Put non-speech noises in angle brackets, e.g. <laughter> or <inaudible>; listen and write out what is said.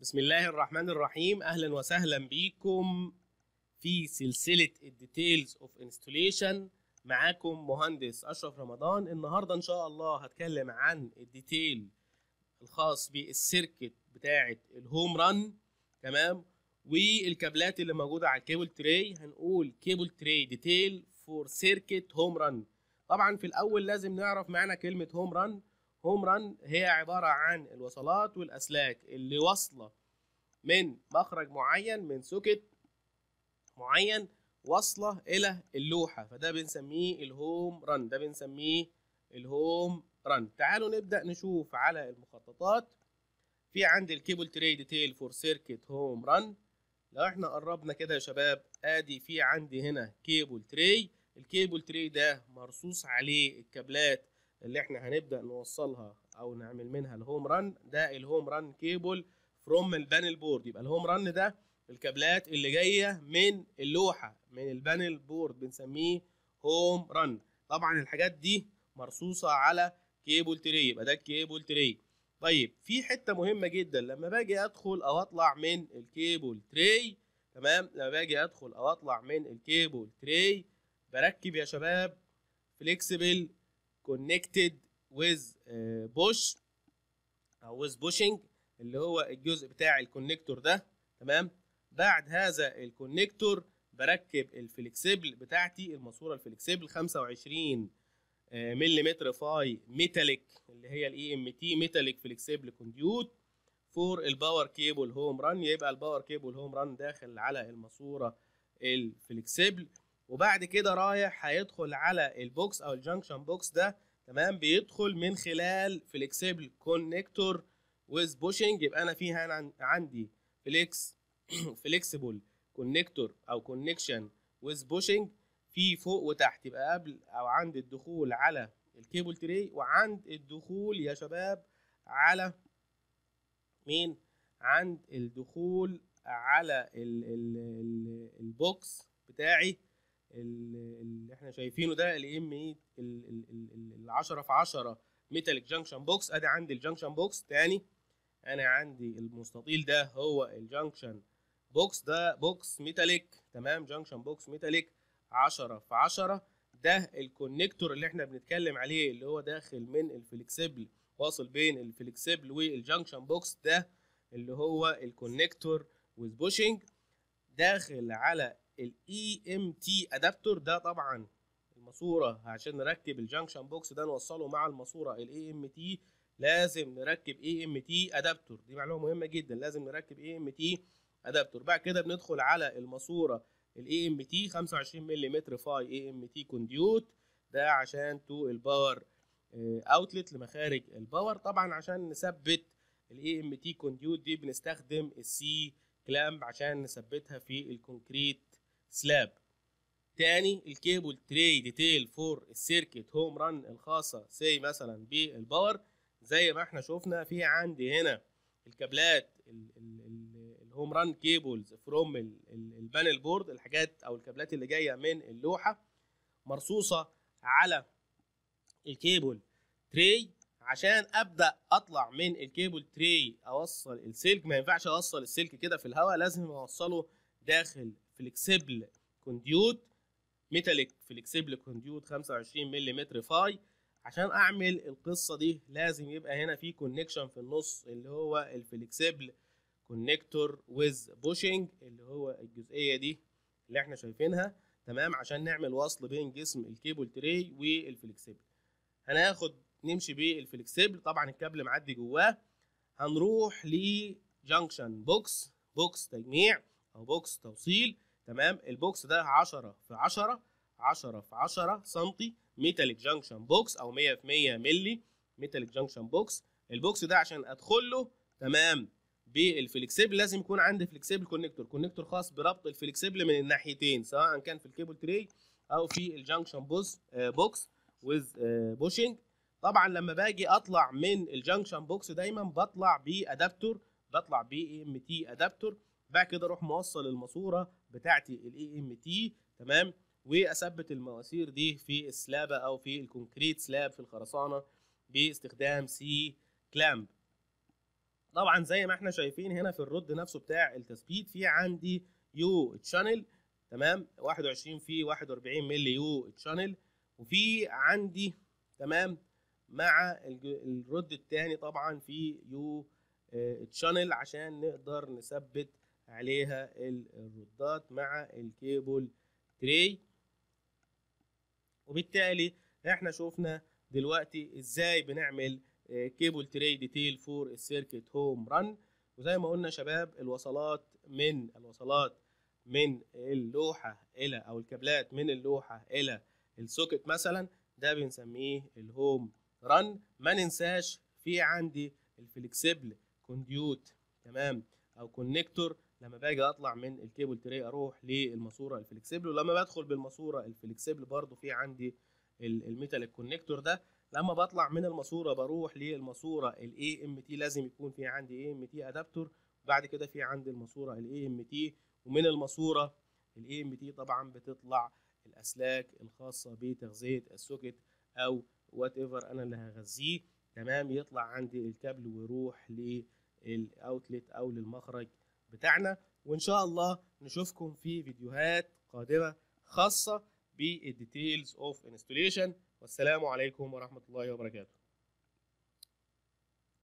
بسم الله الرحمن الرحيم اهلا وسهلا بيكم في سلسله الديتيلز اوف انستليشن معاكم مهندس اشرف رمضان النهارده ان شاء الله هتكلم عن الديتيل الخاص بالسيركت بتاعه الهوم ران تمام والكابلات اللي موجوده على الكيبل تري هنقول كيبل تري ديتيل فور سيركت هوم ران طبعا في الاول لازم نعرف معنى كلمه هوم ران هوم ران هي عباره عن الوصلات والاسلاك اللي واصله من مخرج معين من سوكت معين واصله الى اللوحه فده بنسميه الهوم ران ده بنسميه الهوم ران تعالوا نبدا نشوف على المخططات في عندي الكيبل تري ديتيل فور سيركت هوم ران لو احنا قربنا كده يا شباب ادي في عندي هنا كيبل تري الكيبل تري ده مرصوص عليه الكابلات اللي احنا هنبدا نوصلها او نعمل منها الهوم ران ده الهوم ران كيبل فروم البانل بورد يبقى الهوم ران ده الكابلات اللي جايه من اللوحه من البانل بورد بنسميه هوم ران طبعا الحاجات دي مرصوصه على كيبل تري يبقى ده الكيبل تري طيب في حته مهمه جدا لما باجي ادخل او اطلع من الكيبل تري تمام لما باجي ادخل او اطلع من الكيبل تري بركب يا شباب فليكسبل كونكتد ويز بوش او ويز بوشنج اللي هو الجزء بتاع الكونكتور ده تمام بعد هذا الكونكتور بركب الفليكسيبل بتاعتي الماسوره الفليكسيبل 25 ملم فاي ميتاليك اللي هي الاي ام تي ميتاليك فليكسيبل كونديوت فور الباور كيبل هوم ران يبقى الباور كيبل هوم ران داخل على الماسوره الفليكسيبل وبعد كده رايح هيدخل على البوكس او الجنكشن بوكس ده تمام بيدخل من خلال فليكسيبل كونكتور ويز بوشنج يبقى انا فيها عندي فليكس <coughs> فليكسيبل كونكتور او كونكشن ويز بوشنج في فوق وتحت يبقى قبل او عند الدخول على الكيبل تري وعند الدخول يا شباب على مين عند الدخول على الـ الـ الـ البوكس بتاعي اللي احنا شايفينه ده ال ام اي ال 10 في 10 ميتاليك جانكشن بوكس ادي عندي الجانكشن بوكس تاني انا عندي المستطيل ده هو الجانكشن بوكس ده بوكس ميتاليك تمام جانكشن بوكس ميتاليك 10 في 10 ده الكونكتور اللي احنا بنتكلم عليه اللي هو داخل من الفلكسبل واصل بين الفلكسبل والجانكشن بوكس ده اللي هو الكونكتور وذ بوشنج داخل على الاي ام تي ادابتور ده طبعا الماسوره عشان نركب الجنكشن بوكس ده نوصله مع الماسوره الاي ام e تي لازم نركب اي ام تي ادابتور دي معلومه مهمه جدا لازم نركب اي ام تي ادابتور بعد كده بندخل على الماسوره الاي ام تي 25 ملم فاي اي ام تي كونديوت ده عشان تو الباور اوتلت لمخارج الباور طبعا عشان نثبت الاي ام تي كونديوت دي بنستخدم السي كلامب عشان نثبتها في الكونكريت سلاب تاني الكيبل تري ديتيل فور السيركت هوم ران الخاصه سي مثلا بالباور زي ما احنا شفنا في عندي هنا الكابلات الهوم ران كيبلز فروم البانل بورد الحاجات او الكابلات اللي جايه من اللوحه مرصوصه على الكيبل تري عشان ابدا اطلع من الكيبل تري اوصل السلك ما ينفعش اوصل السلك كده في الهواء لازم اوصله داخل فليكسيبل كونديوت ميتاليك فليكسيبل كونديوت 25 ملم فاي عشان اعمل القصه دي لازم يبقى هنا في كونكشن في النص اللي هو الفليكسيبل كونكتور ويز بوشنج اللي هو الجزئيه دي اللي احنا شايفينها تمام عشان نعمل وصل بين جسم الكيبل تري والفليكسيبل هناخد نمشي بالفليكسيبل طبعا الكابل معدي جواه هنروح لجانكشن بوكس بوكس تجميع او بوكس توصيل تمام البوكس ده 10 في 10 10 في 10 سنتي ميتاليك جانكشن بوكس او 100 في 100 ملي ميتاليك جانكشن بوكس البوكس ده عشان ادخل له تمام بالفليكسيبل لازم يكون عندي فليكسيبل كونكتور كونكتور خاص بربط الفليكسيبل من الناحيتين سواء كان في الكيبل تري او في الجانكشن بوز آه، بوكس ويز بوشنج آه، طبعا لما باجي اطلع من الجانكشن بوكس دايما بطلع بادابتور بطلع بي ام تي ادابتور بعد كده اروح موصل الماسوره بتاعتي الاي ام تي تمام واثبت المواسير دي في السلابه او في الكونكريت سلاب في الخرسانه باستخدام سي كلامب طبعا زي ما احنا شايفين هنا في الرد نفسه بتاع التثبيت في عندي يو تشانل تمام 21 في 41 مللي يو تشانل وفي عندي تمام مع الرد الثاني طبعا في يو تشانل آه، عشان نقدر نثبت عليها الردات مع الكيبل تري وبالتالي احنا شفنا دلوقتي ازاي بنعمل آه، كيبل تري ديتيل فور السيركت هوم ران وزي ما قلنا شباب الوصلات من الوصلات من اللوحه الى او الكابلات من اللوحه الى السوكت مثلا ده بنسميه الهوم ران ما ننساش في عندي الفلكسبل كونديوت تمام او كونكتور لما باجي اطلع من الكيبل تري اروح للماسوره الفلكسبل ولما بدخل بالماسوره الفلكسبل برضو في عندي الميتال كونكتور ده لما بطلع من الماسوره بروح للماسوره الاي ام تي لازم يكون في عندي اي ام تي ادابتور بعد كده في عندي الماسوره الاي ام تي ومن الماسوره الاي ام تي طبعا بتطلع الاسلاك الخاصه بتغذيه السوكت او وات ايفر انا اللي هغذيه تمام يطلع عندي الكابل ويروح للاوتلت او للمخرج بتاعنا وان شاء الله نشوفكم في فيديوهات قادمه خاصه بالديتيلز اوف انستوليشن والسلام عليكم ورحمه الله وبركاته